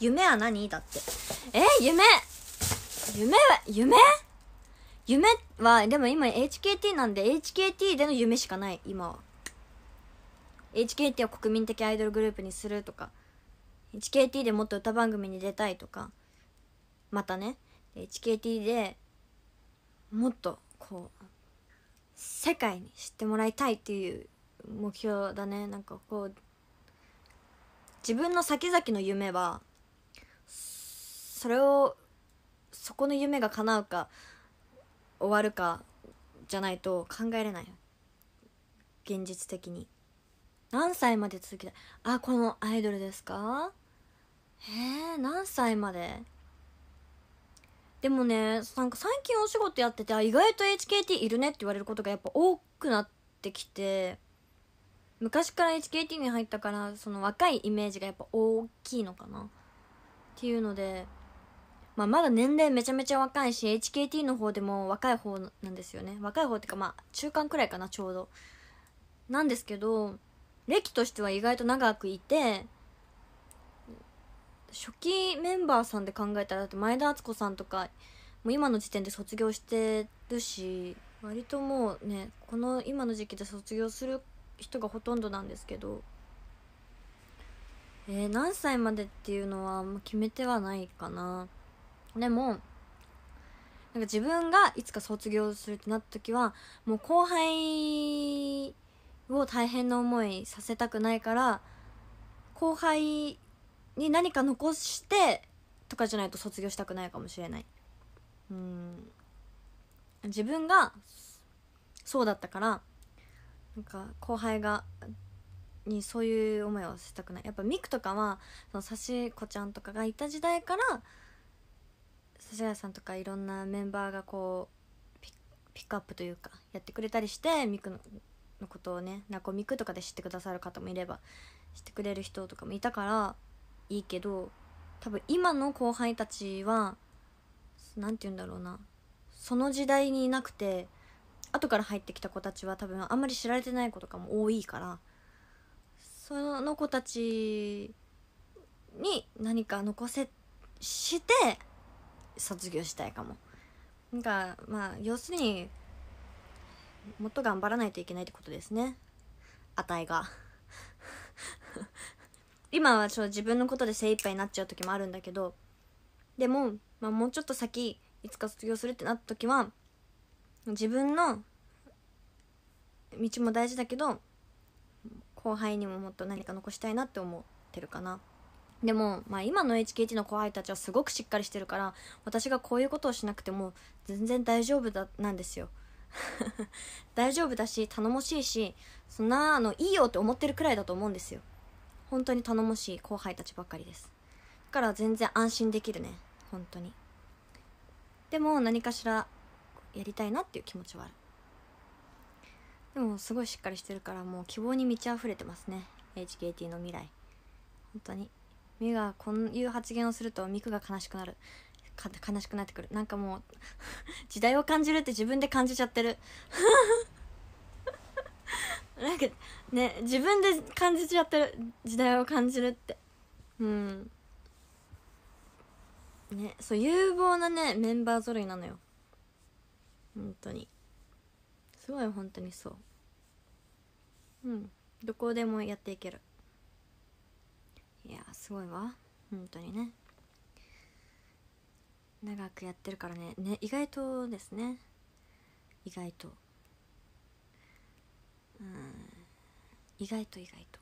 夢は何だって。え夢夢は、夢夢は、でも今 HKT なんで HKT での夢しかない、今は。HKT を国民的アイドルグループにするとか、HKT でもっと歌番組に出たいとか、またね、HKT でもっとこう、世界に知ってもらいたいっていう目標だね。なんかこう、自分の先々の夢はそれをそこの夢が叶うか終わるかじゃないと考えれない現実的に何歳まで続きたいあこのアイドルですかへえ何歳まででもねなんか最近お仕事やっててあ意外と HKT いるねって言われることがやっぱ多くなってきて昔から HKT に入ったからその若いイメージがやっぱ大きいのかなっていうのでまあ、まだ年齢めちゃめちゃ若いし HKT の方でも若い方なんですよね若い方っていうかまあ中間くらいかなちょうどなんですけど歴としては意外と長くいて初期メンバーさんで考えたらだって前田敦子さんとかもう今の時点で卒業してるし割ともうねこの今の時期で卒業する人がほとんどなんですけどえー、何歳までっていうのは決めてはないかなでもなんか自分がいつか卒業するってなった時はもう後輩を大変な思いさせたくないから後輩に何か残してとかじゃないと卒業したくないかもしれないうん自分がそうだったからなんか後輩がにそういう思いはしたくないやっぱミクとかはそのサシ子ちゃんとかがいた時代から笹谷さんとかいろんなメンバーがこうピックアップというかやってくれたりしてミクののことをねなこミクとかで知ってくださる方もいれば知ってくれる人とかもいたからいいけど多分今の後輩たちは何て言うんだろうなその時代にいなくて後から入ってきた子たちは多分あんまり知られてない子とかも多いからその子たちに何か残せして卒業したいかもなんかまあ要するにもっと頑張らないといけないってことですね値が 今はちょ自分のことで精一杯になっちゃう時もあるんだけどでも、まあ、もうちょっと先いつか卒業するってなった時は自分の道も大事だけど後輩にももっと何か残したいなって思ってるかな。でも、まあ、今の HKT の後輩たちはすごくしっかりしてるから私がこういうことをしなくても全然大丈夫だなんですよ 大丈夫だし頼もしいしそんなのいいよって思ってるくらいだと思うんですよ本当に頼もしい後輩たちばっかりですだから全然安心できるね本当にでも何かしらやりたいなっていう気持ちはあるでもすごいしっかりしてるからもう希望に満ち溢れてますね HKT の未来本当にミがこういう発言をするとミクが悲しくなる悲しくなってくるなんかもう 時代を感じるって自分で感じちゃってる なんかね自分で感じちゃってる時代を感じるってうんねそう有望なねメンバー揃いなのよ本当にすごい本当にそううんどこでもやっていけるいやすごいわ本当にね長くやってるからねね意外とですね意外とうん意外と意外と